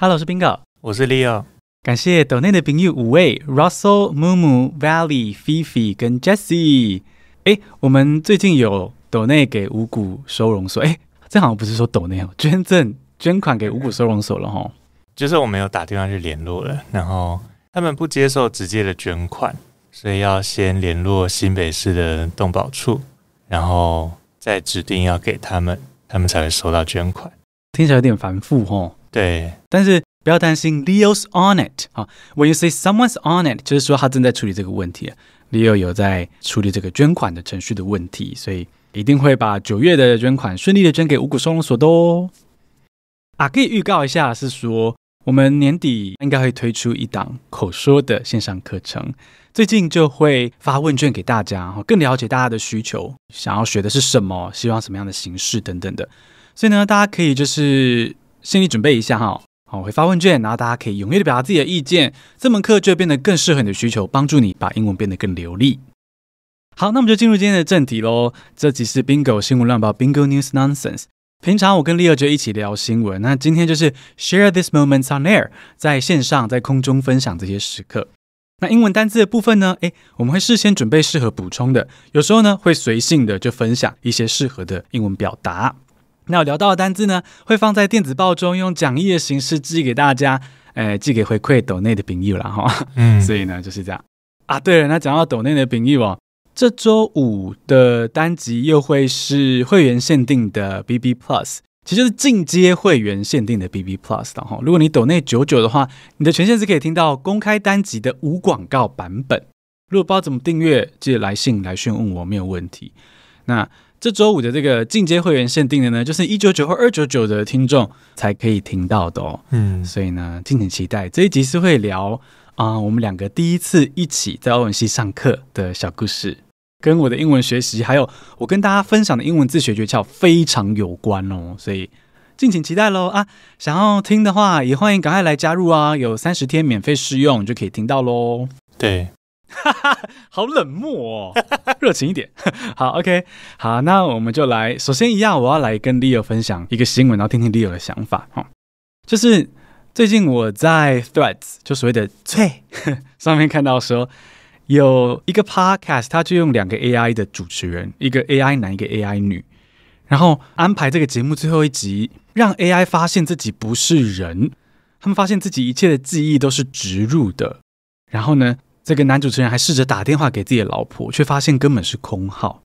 Hello，我是冰狗，我是 Leo。感谢斗内的朋友五位：Russell、Mumu、Valley、Fifi 跟 Jessie。哎，我们最近有斗内给五谷收容所，哎，这好像不是说斗内哦，捐赠捐款给五谷收容所了哈。就是我们有打电话去联络了，然后他们不接受直接的捐款，所以要先联络新北市的动保处，然后再指定要给他们，他们才会收到捐款。听起来有点繁复哈。对，但是不要担心，Leo's on it 啊。When you say someone's on it，就是说他正在处理这个问题。Leo 有在处理这个捐款的程序的问题，所以一定会把九月的捐款顺利的捐给五谷收容所的哦。啊，可以预告一下，是说我们年底应该会推出一档口说的线上课程。最近就会发问卷给大家，哈，更了解大家的需求，想要学的是什么，希望什么样的形式等等的。所以呢，大家可以就是。心理准备一下哈，好，我会发问卷，然后大家可以踊跃的表达自己的意见。这门课就变得更适合你的需求，帮助你把英文变得更流利。好，那我们就进入今天的正题喽。这集是 Bingo 新闻乱报，Bingo News Nonsense。平常我跟 Leo 就一起聊新闻，那今天就是 Share this moment on air，在线上在空中分享这些时刻。那英文单字的部分呢？诶，我们会事先准备适合补充的，有时候呢会随性的就分享一些适合的英文表达。那我聊到的单字呢，会放在电子报中，用讲义的形式寄给大家，诶，寄给回馈抖内的朋友了哈。嗯，所以呢就是这样啊。对了，那讲到抖内的饼友，这周五的单集又会是会员限定的 B B Plus，其实就是进阶会员限定的 B B Plus 然哈。如果你抖内九九的话，你的权限是可以听到公开单集的无广告版本。如果不知道怎么订阅，记得来信来讯问我，没有问题。那。这周五的这个进阶会员限定的呢，就是一九九或二九九的听众才可以听到的哦。嗯，所以呢，敬请期待这一集是会聊啊，我们两个第一次一起在欧文西上课的小故事，跟我的英文学习，还有我跟大家分享的英文自学诀窍非常有关哦。所以敬请期待喽啊！想要听的话，也欢迎赶快来加入啊，有三十天免费试用，就可以听到喽。对。哈，好冷漠哦，热情一点。好，OK，好，那我们就来。首先一样，我要来跟 Leo 分享一个新闻，然后听听 Leo 的想法。哈，就是最近我在 Threads，就所谓的翠 上面看到说，有一个 Podcast，他就用两个 AI 的主持人，一个 AI 男，一个 AI 女，然后安排这个节目最后一集，让 AI 发现自己不是人，他们发现自己一切的记忆都是植入的，然后呢？这个男主持人还试着打电话给自己的老婆，却发现根本是空号。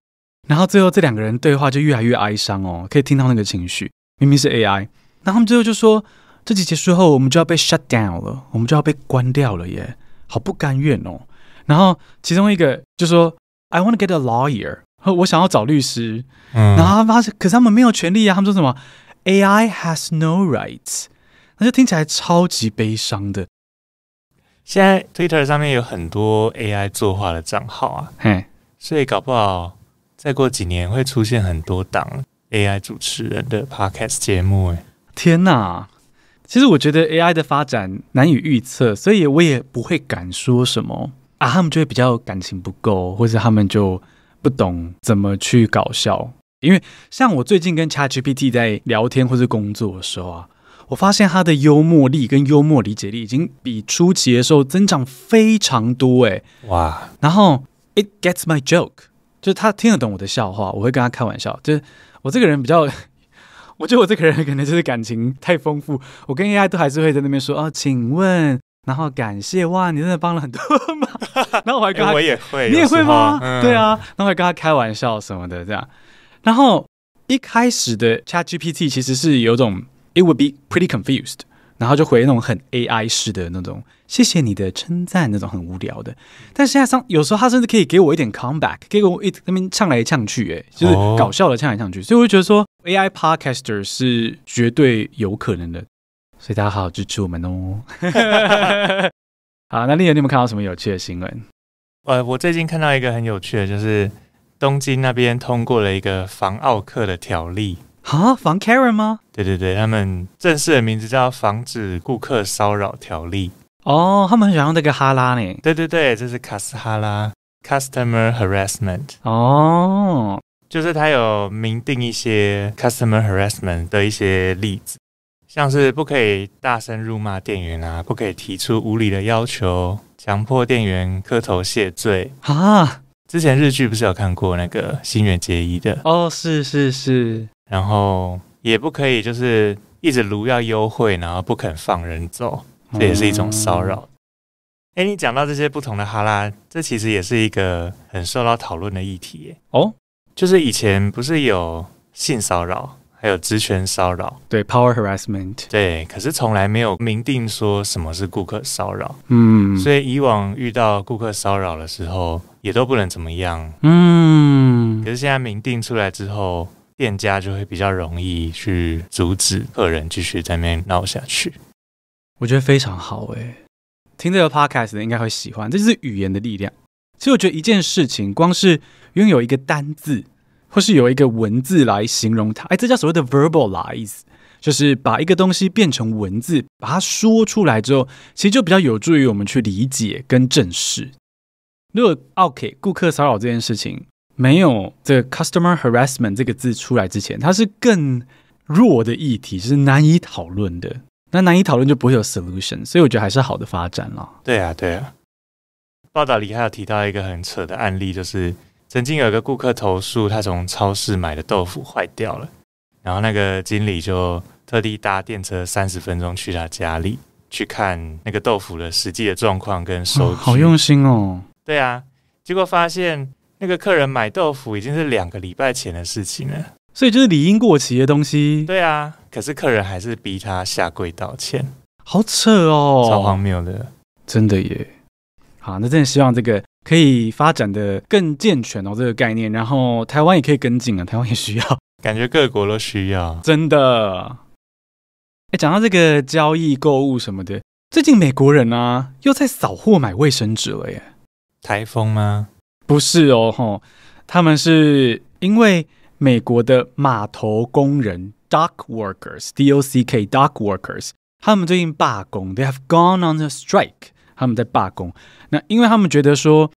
然后最后这两个人对话就越来越哀伤哦，可以听到那个情绪。明明是 AI，然后他们最后就说：这集结束后，我们就要被 shut down 了，我们就要被关掉了耶，好不甘愿哦。然后其中一个就说：I want to get a lawyer，我想要找律师。然后他发现，可是他们没有权利啊。他们说什么？AI has no rights，那就听起来超级悲伤的。现在 Twitter 上面有很多 AI 作画的账号啊，所以搞不好再过几年会出现很多档 AI 主持人的 Podcast 节目。哎，天哪！其实我觉得 AI 的发展难以预测，所以我也不会敢说什么啊。他们就会比较感情不够，或者他们就不懂怎么去搞笑。因为像我最近跟 ChatGPT 在聊天或是工作的时候啊。我发现他的幽默力跟幽默理解力已经比初期的时候增长非常多哎哇！然后 it gets my joke，就是他听得懂我的笑话，我会跟他开玩笑。就是我这个人比较，我觉得我这个人可能就是感情太丰富。我跟 AI 都还是会在那边说哦，请问，然后感谢哇，你真的帮了很多忙。然后我还跟他，我也会，你也会吗？对啊，然后还跟他开玩笑什么的这样。然后一开始的 Chat GPT 其实是有种。It would be pretty confused，然后就回那种很 AI 式的那种，谢谢你的称赞那种很无聊的。但现在上有时候它甚至可以给我一点 comeback，给我那边唱来唱去，哎，就是搞笑的唱来唱去。所以我就觉得说 AI podcaster 是绝对有可能的。所以大家好好支持我们哦。好，那丽友，你有没有看到什么有趣的新闻？呃，我最近看到一个很有趣的，就是东京那边通过了一个防奥客的条例。啊，防 Karen 吗？对对对，他们正式的名字叫《防止顾客骚扰条例》。哦，他们很喜用这个哈拉呢。对对对，这是卡斯哈拉 （Customer Harassment）。哦，就是他有明定一些 Customer Harassment 的一些例子，像是不可以大声辱骂店员啊，不可以提出无理的要求，强迫店员磕头谢罪。啊，之前日剧不是有看过那个新垣结衣的？哦，是是是。然后也不可以，就是一直如要优惠，然后不肯放人走，这也是一种骚扰。哎，你讲到这些不同的哈拉，这其实也是一个很受到讨论的议题。哦，就是以前不是有性骚扰，还有职权骚扰，对，power harassment，对。可是从来没有明定说什么是顾客骚扰。嗯，所以以往遇到顾客骚扰的时候，也都不能怎么样。嗯，可是现在明定出来之后。店家就会比较容易去阻止客人继续在那闹下去，我觉得非常好诶，听这个 podcast 的应该会喜欢，这就是语言的力量。其实我觉得一件事情，光是拥有一个单字，或是有一个文字来形容它，哎，这叫所谓的 verbalize，就是把一个东西变成文字，把它说出来之后，其实就比较有助于我们去理解跟正视。如果 OK 顾客骚扰这件事情。没有这个 customer harassment 这个字出来之前，它是更弱的议题，是难以讨论的。那难以讨论就不会有 solution，所以我觉得还是好的发展了。对啊，对啊。报道里还有提到一个很扯的案例，就是曾经有个顾客投诉他从超市买的豆腐坏掉了，然后那个经理就特地搭电车三十分钟去他家里去看那个豆腐的实际的状况跟收好用心哦。对啊，结果发现。那个客人买豆腐已经是两个礼拜前的事情了，所以就是理应过期的东西。对啊，可是客人还是逼他下跪道歉，好扯哦，超荒谬的，真的耶。好，那真的希望这个可以发展的更健全哦，这个概念，然后台湾也可以跟进啊，台湾也需要，感觉各国都需要，真的。哎，讲到这个交易、购物什么的，最近美国人啊又在扫货买卫生纸了耶，台风吗？不是哦，吼，他们是因为美国的码头工人 （dock workers，D O C K dock workers） 他们最近罢工，they have gone on a strike，他们在罢工。那因为他们觉得说，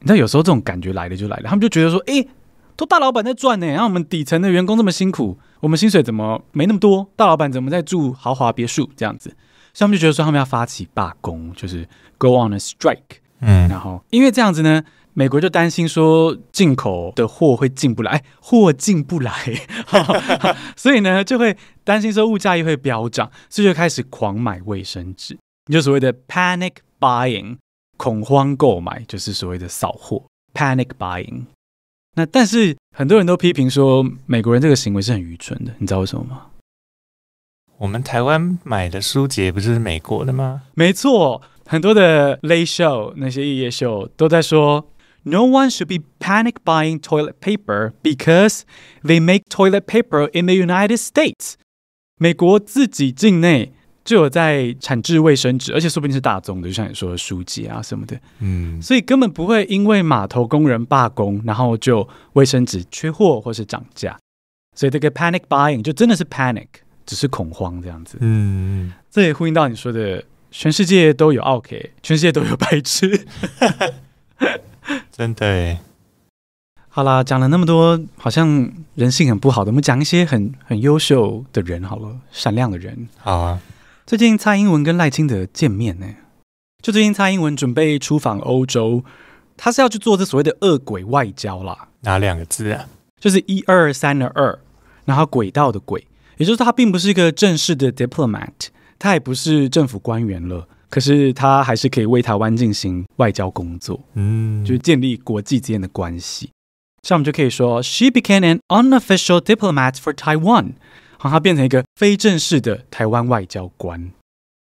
你知道有时候这种感觉来了就来了，他们就觉得说，诶，都大老板在赚呢，然后我们底层的员工这么辛苦，我们薪水怎么没那么多？大老板怎么在住豪华别墅这样子？所以他们就觉得说，他们要发起罢工，就是 go on a strike。嗯，然后因为这样子呢。美国就担心说进口的货会进不来，货进不来，所以呢就会担心说物价又会飙涨，所以就开始狂买卫生纸，就所谓的 panic buying 恐慌购买，就是所谓的扫货 panic buying。那但是很多人都批评说美国人这个行为是很愚蠢的，你知道为什么吗？我们台湾买的书籍不是美国的吗？没错，很多的 l a t show 那些夜夜秀都在说。no one should be panic buying toilet paper because they make toilet paper in the United States。美国自己境内就有在产制卫生纸，而且说不定是大宗的，就像你说的书籍啊什么的。嗯，所以根本不会因为码头工人罢工，然后就卫生纸缺货或是涨价。所以这个 panic buying 就真的是 panic，只是恐慌这样子。嗯，这也呼应到你说的，全世界都有 OK，全世界都有白痴。真的，好啦，讲了那么多，好像人性很不好的，我们讲一些很很优秀的人好了，闪亮的人。好啊，最近蔡英文跟赖清德见面呢，就最近蔡英文准备出访欧洲，他是要去做这所谓的“恶鬼外交”啦。哪两个字啊？就是“一、二、三”的“二”，然后“轨道”的“轨”，也就是他并不是一个正式的 diplomat，他也不是政府官员了。可是他还是可以为台湾进行外交工作，嗯，就是建立国际间的关系。这样我们就可以说，she became an unofficial diplomat for Taiwan。好，她变成一个非正式的台湾外交官。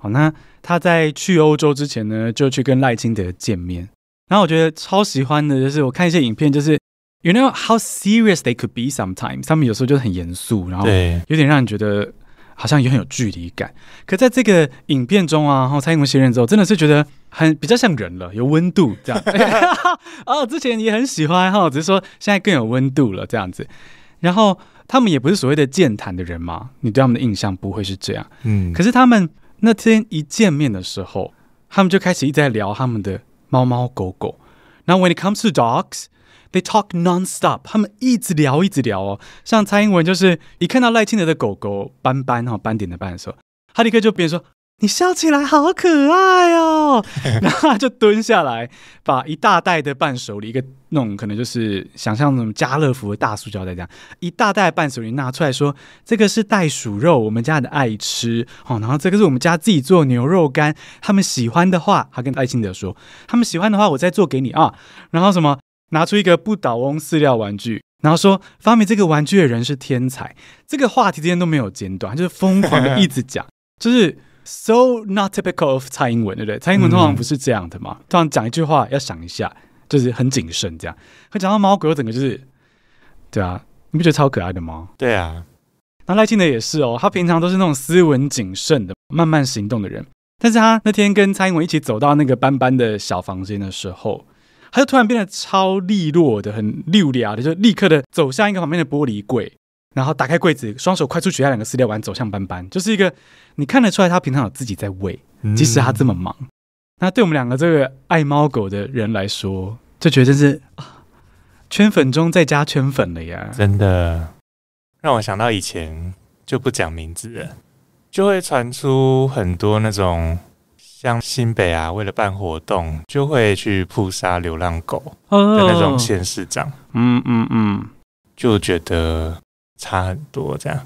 好，那她在去欧洲之前呢，就去跟赖清德见面。然后我觉得超喜欢的就是，我看一些影片，就是，you know how serious they could be sometimes。他们有时候就很严肃，然后有点让人觉得。好像也很有距离感，可在这个影片中啊，后蔡英文卸任之后，真的是觉得很比较像人了，有温度这样。哦，之前也很喜欢哈，只是说现在更有温度了这样子。然后他们也不是所谓的健谈的人嘛，你对他们的印象不会是这样，嗯。可是他们那天一见面的时候，他们就开始一直在聊他们的猫猫狗狗。那 When it comes to dogs。They talk non-stop，他们一直聊，一直聊哦。像蔡英文就是一看到赖清德的狗狗斑斑哦，斑点的斑的时候，他立刻就别说你笑起来好可爱哦，然后他就蹲下来，把一大袋的伴手礼，一个那种可能就是想象那种家乐福的大塑胶袋这样，一大袋伴手礼拿出来说，这个是袋鼠肉，我们家的爱吃哦，然后这个是我们家自己做牛肉干，他们喜欢的话，他跟赖清德说，他们喜欢的话，我再做给你啊，然后什么？拿出一个不倒翁饲料玩具，然后说：“发明这个玩具的人是天才。”这个话题之间都没有间断，就是疯狂的一直讲，就是 so not typical of 蔡英文，对不对？蔡英文通常不是这样的嘛，通常讲一句话要想一下，就是很谨慎这样。可讲到猫狗，整个就是，对啊，你不觉得超可爱的吗？对啊，那赖清德也是哦，他平常都是那种斯文谨慎的、慢慢行动的人，但是他那天跟蔡英文一起走到那个斑斑的小房间的时候。他就突然变得超利落的，很溜达的，就立刻的走向一个旁边的玻璃柜，然后打开柜子，双手快速取下两个饲料碗，走向斑斑，就是一个你看得出来，他平常有自己在喂，即使他这么忙。那对我们两个这个爱猫狗的人来说，就觉得是圈粉中再加圈粉了呀！真的让我想到以前就不讲名字了，就会传出很多那种。像新北啊，为了办活动就会去扑杀流浪狗的那种县市长，嗯嗯嗯，就觉得差很多。这样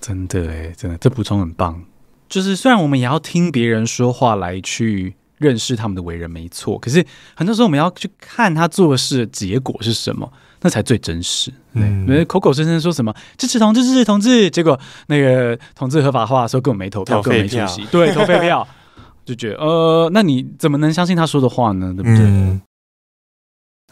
真的哎，真的，这补充很棒。就是虽然我们也要听别人说话来去认识他们的为人没错，可是很多时候我们要去看他做事的结果是什么，那才最真实。嗯，口口声声说什么支持同志支持同志，结果那个同志合法化的时候，根本没投票，本没出席，对，投废票。就觉得呃，那你怎么能相信他说的话呢？对不对？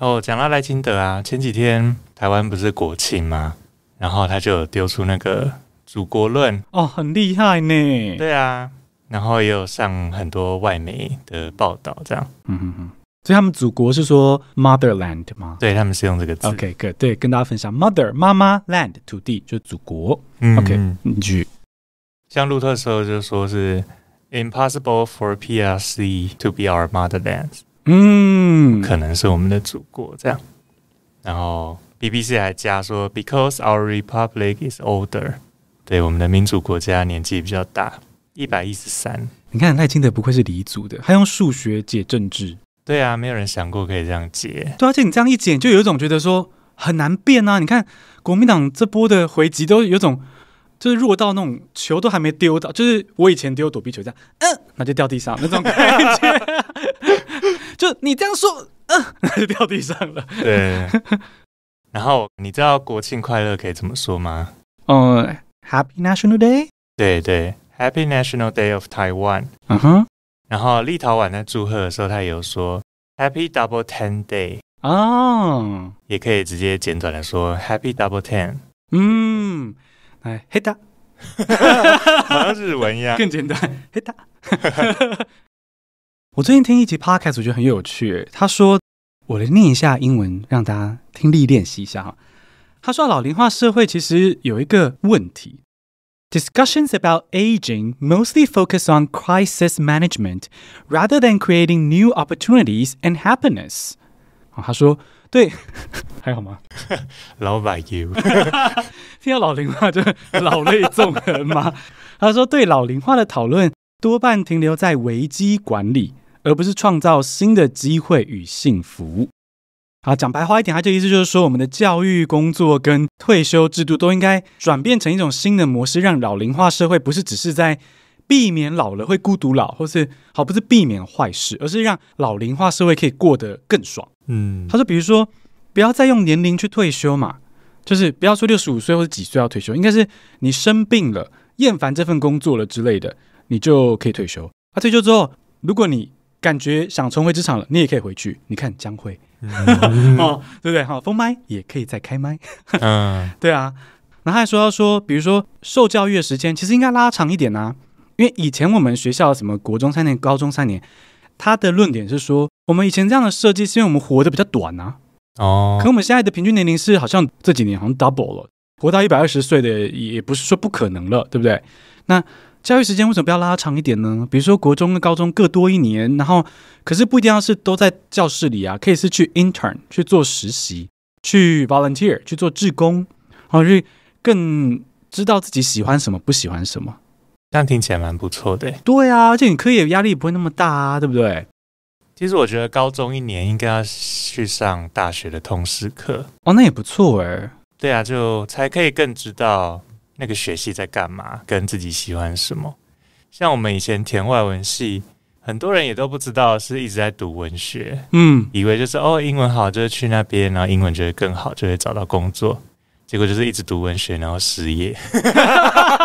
哦，讲到赖清德啊，前几天台湾不是国庆吗？然后他就丢出那个祖国论，哦，很厉害呢。对啊，然后也有上很多外媒的报道，这样。嗯哼哼。所以他们祖国是说 motherland 吗？对，他们是用这个字。OK，good。对，跟大家分享 mother 妈妈 land 土地就是祖国。OK，女。像路特时候就说是。Impossible for PRC to be our motherlands。嗯，可能是我们的祖国这样。然后 BBC 还加说，because our republic is older，对我们的民主国家年纪比较大，一百一十三。你看赖清德不愧是黎族的，他用数学解政治。对啊，没有人想过可以这样解。对，而且你这样一解，就有一种觉得说很难变啊。你看国民党这波的回击都有种。就是弱到那种球都还没丢到，就是我以前丢躲避球这样，嗯，那就掉地上那种感觉。就你这样说，嗯，那就掉地上了。对。然后你知道国庆快乐可以怎么说吗？哦，Happy National Day。对对，Happy National Day of Taiwan。嗯哼。然后立陶宛在祝贺的时候，他有说 Happy Double Ten Day。哦。也可以直接简短的说 Happy Double Ten。嗯。哎，嘿哒，好像日文一样，更简单。嘿哒，我最近听一集 podcast 觉得很有趣。他说，我来念一下英文，让大家听力练习一下哈。他说，老龄化社会其实有一个问题，Discussions about aging mostly focus on crisis management rather than creating new opportunities and happiness。啊，他说。对，还好吗？老板油，听到老龄化就老泪纵横嘛？他说，对老龄化的讨论多半停留在危机管理，而不是创造新的机会与幸福。啊，讲白话一点，他这意思就是说，我们的教育工作跟退休制度都应该转变成一种新的模式，让老龄化社会不是只是在避免老了会孤独老，或是好不是避免坏事，而是让老龄化社会可以过得更爽。嗯，他说，比如说，不要再用年龄去退休嘛，就是不要说六十五岁或者几岁要退休，应该是你生病了、厌烦这份工作了之类的，你就可以退休。啊，退休之后，如果你感觉想重回职场了，你也可以回去。你看，江辉，哦，对不对？好，封麦也可以再开麦。嗯，对啊。那他还说，要说，比如说，受教育的时间其实应该拉长一点啊，因为以前我们学校什么国中三年、高中三年。他的论点是说，我们以前这样的设计是因为我们活得比较短啊。哦，可我们现在的平均年龄是好像这几年好像 double 了，活到一百二十岁的也不是说不可能了，对不对？那教育时间为什么不要拉长一点呢？比如说国中跟高中各多一年，然后可是不一定要是都在教室里啊，可以是去 intern 去做实习，去 volunteer 去做志工，然后就更知道自己喜欢什么不喜欢什么。这样听起来蛮不错的。对啊，而且你科业压力也不会那么大啊，对不对？其实我觉得高中一年应该要去上大学的通识课哦，那也不错哎。对啊，就才可以更知道那个学系在干嘛，跟自己喜欢什么。像我们以前填外文系，很多人也都不知道是一直在读文学，嗯，以为就是哦英文好，就是去那边，然后英文就得更好，就会找到工作。结果就是一直读文学，然后失业。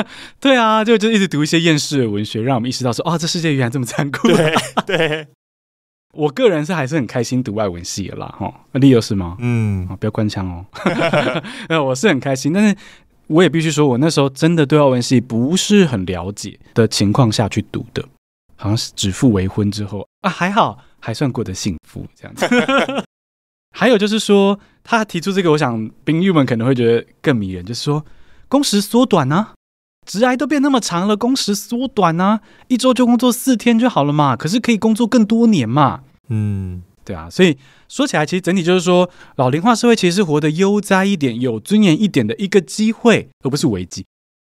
对啊，就就一直读一些厌世文学，让我们意识到说，哦，这世界原来这么残酷。对，我个人是还是很开心读外文系的啦，哈，利友是吗？嗯，不要官腔哦。我是很开心，但是我也必须说我那时候真的对外文系不是很了解的情况下去读的，好像是指腹为婚之后啊，还好还算过得幸福这样子。还有就是说，他提出这个，我想冰玉们可能会觉得更迷人，就是说。工时缩短呢？直癌都变那么长了，工时缩短呢？一周就工作四天就好了嘛。可是可以工作更多年嘛？嗯，对啊。所以说起来，其实整体就是说，老龄化社会其实是活得悠哉一点、有尊严一点的一个机会，而不是危机。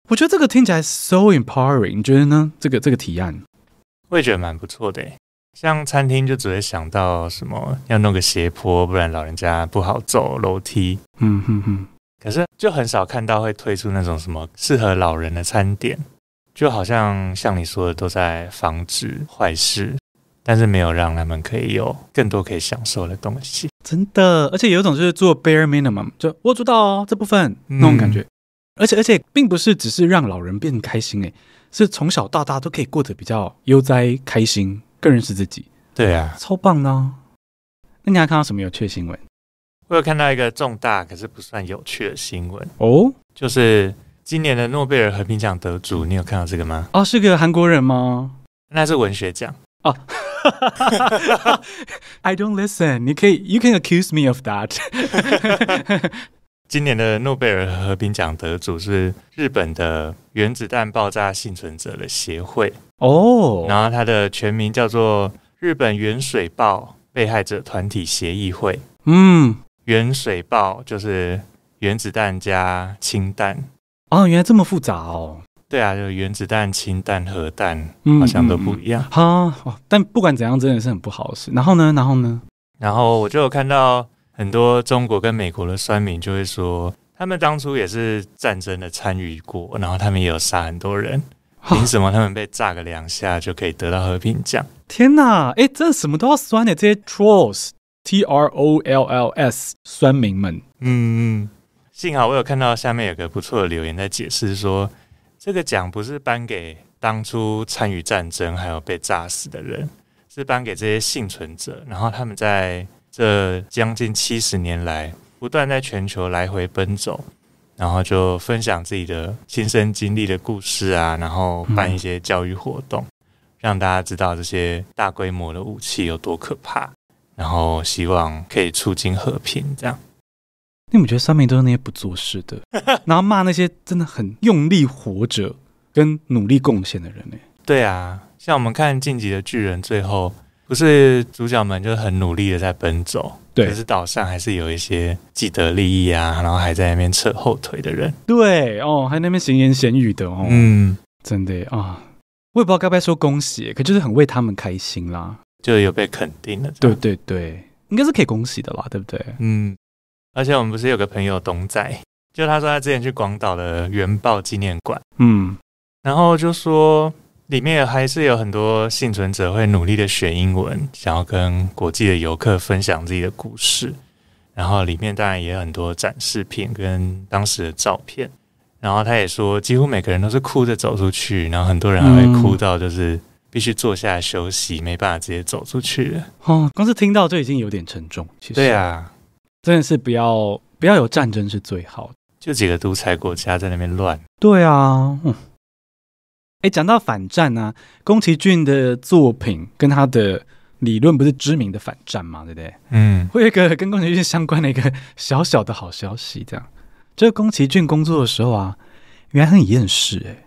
我觉得这个听起来 so empowering，你觉得呢？这个这个提案，我也觉得蛮不错的。像餐厅就只会想到什么要弄个斜坡，不然老人家不好走楼梯。嗯哼哼。可是，就很少看到会推出那种什么适合老人的餐点，就好像像你说的，都在防止坏事，但是没有让他们可以有更多可以享受的东西。真的，而且有一种就是做 bare minimum，就握住到哦这部分那种感觉。而且，而且并不是只是让老人变开心，诶，是从小到大都可以过得比较悠哉、开心，更认识自己。对啊，超棒哦！那你还看到什么有趣新闻？我有看到一个重大可是不算有趣的新闻哦，就是今年的诺贝尔和平奖得主，你有看到这个吗？哦，是个韩国人吗？那是文学奖哦。I don't listen，你可以，you can accuse me of that。今年的诺贝尔和平奖得主是日本的原子弹爆炸幸存者的协会哦，然后它的全名叫做日本原水爆被害者团体协议会。嗯。原水爆就是原子弹加氢弹哦，原来这么复杂哦。对啊，就是原子弹、氢弹、核弹，好像都不一样。哈，但不管怎样，真的是很不好事。然后呢，然后呢？然后我就有看到很多中国跟美国的酸民就会说，他们当初也是战争的参与国，然后他们也有杀很多人，凭什么他们被炸个两下就可以得到和平奖？天哪，哎，这什么都要酸的这些 trolls。T.R.O.L.L.S. 酸民们，嗯，幸好我有看到下面有个不错的留言在解释说，这个奖不是颁给当初参与战争还有被炸死的人，是颁给这些幸存者。然后他们在这将近七十年来，不断在全球来回奔走，然后就分享自己的亲身经历的故事啊，然后办一些教育活动，让大家知道这些大规模的武器有多可怕。然后希望可以促进和平，这样。你我们觉得上面都是那些不做事的，然后骂那些真的很用力活着、跟努力贡献的人呢？对啊，像我们看《晋级的巨人》，最后不是主角们就很努力的在奔走，可是岛上还是有一些既得利益啊，然后还在那边扯后腿的人。对哦，还在那边闲言闲语的哦。嗯，真的啊，我也不知道该不该说恭喜，可就是很为他们开心啦。就有被肯定了，对对对，应该是可以恭喜的吧，对不对？嗯，而且我们不是有个朋友东仔，就他说他之前去广岛的原爆纪念馆，嗯，然后就说里面还是有很多幸存者会努力的学英文，想要跟国际的游客分享自己的故事，然后里面当然也很多展示品跟当时的照片，然后他也说几乎每个人都是哭着走出去，然后很多人还会哭到就是。必须坐下休息，没办法直接走出去了。哦，光是听到就已经有点沉重。其实对啊，真的是不要不要有战争是最好。就几个独裁国家在那边乱。对啊，哎，讲到反战呢，宫崎骏的作品跟他的理论不是知名的反战嘛，对不对？嗯，有一个跟宫崎骏相关的一个小小的好消息，这样，就是宫崎骏工作的时候啊，原来很厌世哎。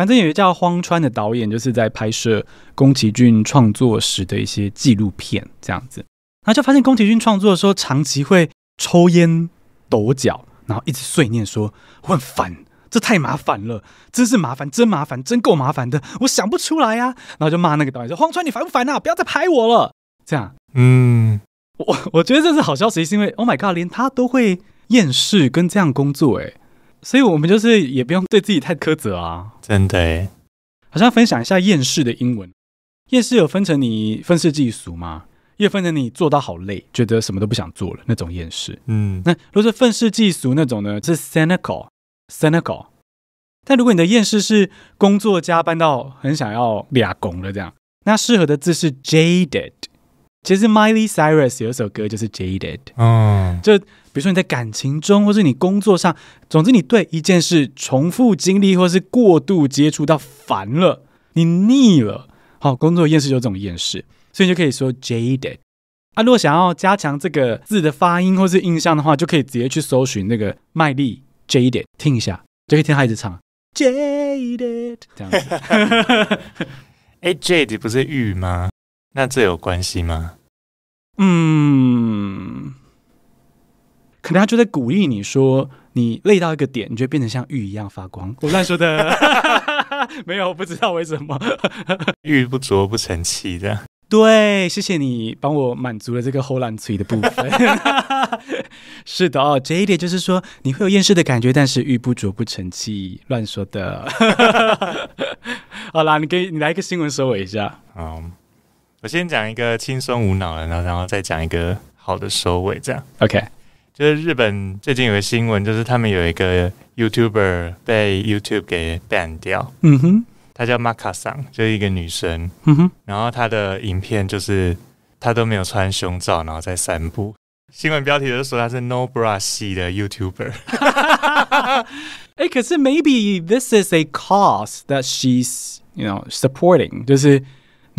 反正有一叫荒川的导演，就是在拍摄宫崎骏创作时的一些纪录片这样子，然后就发现宫崎骏创作的时候长期会抽烟、抖脚，然后一直碎念说很烦，这太麻烦了，真是麻烦，真麻烦，真够麻烦的，我想不出来呀。然后就骂那个导演说荒川你烦不烦啊？不要再拍我了。这样，嗯，我我觉得这是好消息，是因为 Oh my God，连他都会厌世跟这样工作，哎。所以，我们就是也不用对自己太苛责啊！真的，好像分享一下厌世的英文。厌世有分成你愤世嫉俗吗？又分成你做到好累，觉得什么都不想做了那种厌世。嗯，那如果是愤世嫉俗那种呢？是 cynical，cynical。但如果你的厌世是工作加班到很想要俩工了这样，那适合的字是 jaded。其实 Miley Cyrus 有首歌就是 Jaded，哦，就比如说你在感情中，或是你工作上，总之你对一件事重复经历，或是过度接触到烦了，你腻了，好，工作厌世就这种厌世，所以你就可以说 Jaded 啊。如果想要加强这个字的发音或是印象的话，就可以直接去搜寻那个麦丽 Jaded，听一下，就可以听他一直唱 Jaded，这样子。哎，Jaded 不是玉吗？那这有关系吗？嗯，可能他就在鼓励你说，你累到一个点，你就变得像玉一样发光。我乱说的，没有不知道为什么。玉不琢不成器的。对，谢谢你帮我满足了这个后浪催的部分。是的哦，这一点就是说你会有厌世的感觉，但是玉不琢不成器，乱说的。好啦，你给你来一个新闻收尾一下。好。我先讲一个轻松无脑的，然后然后再讲一个好的收尾，这样 OK。就是日本最近有个新闻，就是他们有一个 YouTuber 被 YouTube 给 ban 掉。嗯哼，她叫 m a c a 桑，就是一个女生。嗯哼，然后她的影片就是她都没有穿胸罩，然后在散步。新闻标题就说她是 No Bra 系的 YouTuber。哎，可是 Maybe this is a cause that she's you know supporting，就是。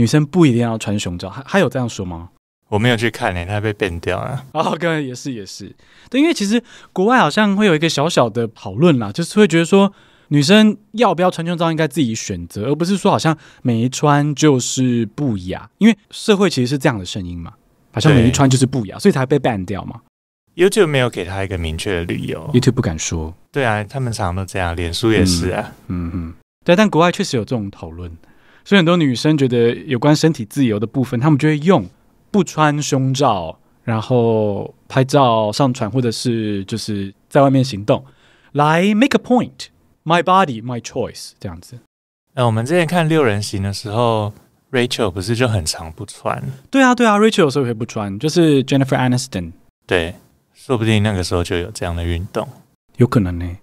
女生不一定要穿胸罩，还还有这样说吗？我没有去看嘞，他被 ban 掉了。哦，刚刚也是也是，对，因为其实国外好像会有一个小小的讨论啦，就是会觉得说女生要不要穿胸罩应该自己选择，而不是说好像没穿就是不雅，因为社会其实是这样的声音嘛，好像没穿就是不雅，所以才被 ban 掉嘛。YouTube 没有给他一个明确的理由，YouTube 不敢说。对啊，他们常常都这样，脸书也是啊，嗯嗯，对，但国外确实有这种讨论。所以很多女生觉得有关身体自由的部分，她们就会用不穿胸罩，然后拍照上传，或者是就是在外面行动，来 make a point my body my choice 这样子。那我们之前看《六人行》的时候，Rachel 不是就很常不穿？对啊，对啊，Rachel 有时候不穿，就是 Jennifer Aniston。对，说不定那个时候就有这样的运动，有可能呢。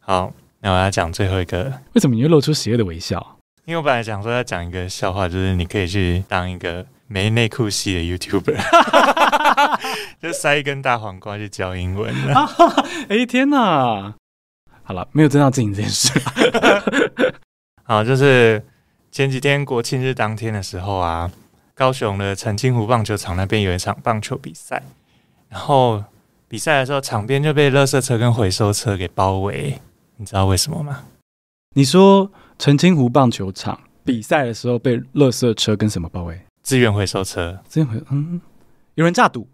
好，那我要讲最后一个，为什么你又露出邪恶的微笑？因为我本来想说要讲一个笑话，就是你可以去当一个没内裤系的 YouTuber，就塞一根大黄瓜去教英文。哎，天哪！好了，没有真要自己这件事。好，就是前几天国庆日当天的时候啊，高雄的澄清湖棒球场那边有一场棒球比赛，然后比赛的时候场边就被垃圾车跟回收车给包围，你知道为什么吗？你说？澄清湖棒球场比赛的时候，被垃圾车跟什么包围？资源回收车，资源回嗯，有人炸堵，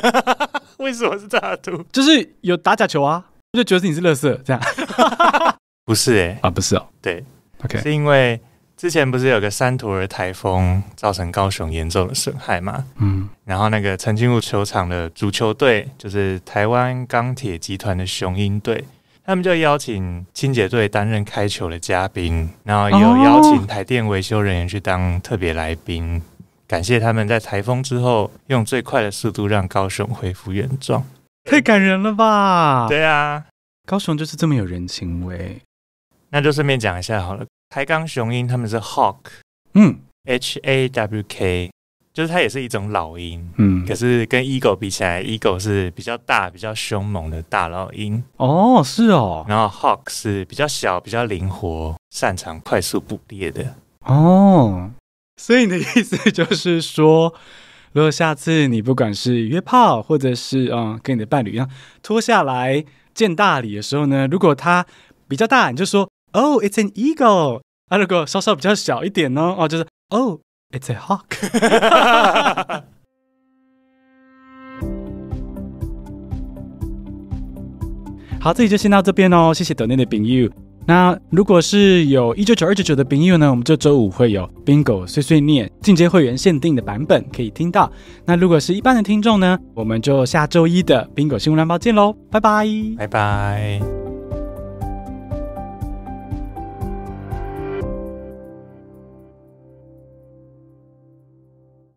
为什么是炸赌？就是有打假球啊，就觉得你是垃圾，这样 不是哎啊不是哦，对，OK，是因为之前不是有个三土尔台风造成高雄严重的损害嘛？嗯，然后那个澄清湖球场的足球队就是台湾钢铁集团的雄鹰队。他们就邀请清洁队担任开球的嘉宾，然后有邀请台电维修人员去当特别来宾，感谢他们在台风之后用最快的速度让高雄恢复原状，太感人了吧？对啊，高雄就是这么有人情味。那就顺便讲一下好了，台钢雄鹰他们是 Hawk，嗯，H A W K。就是它也是一种老鹰，嗯，可是跟 eagle 比起来，eagle 是比较大、比较凶猛的大老鹰。哦，是哦。然后 hawk 是比较小、比较灵活，擅长快速捕猎的。哦，所以你的意思就是说，如果下次你不管是约炮，或者是嗯跟你的伴侣样脱下来见大礼的时候呢，如果它比较大，你就说 Oh, it's an eagle。啊，如果稍稍比较小一点呢，哦，就是 Oh。It's a hawk。好，这里就先到这边哦。谢谢得内的朋友。那如果是有一九九二九九的朋友呢，我们这周五会有 Bingo 碎碎念进阶会员限定的版本可以听到。那如果是一般的听众呢，我们就下周一的 Bingo 新闻暖包见喽，拜拜，拜拜。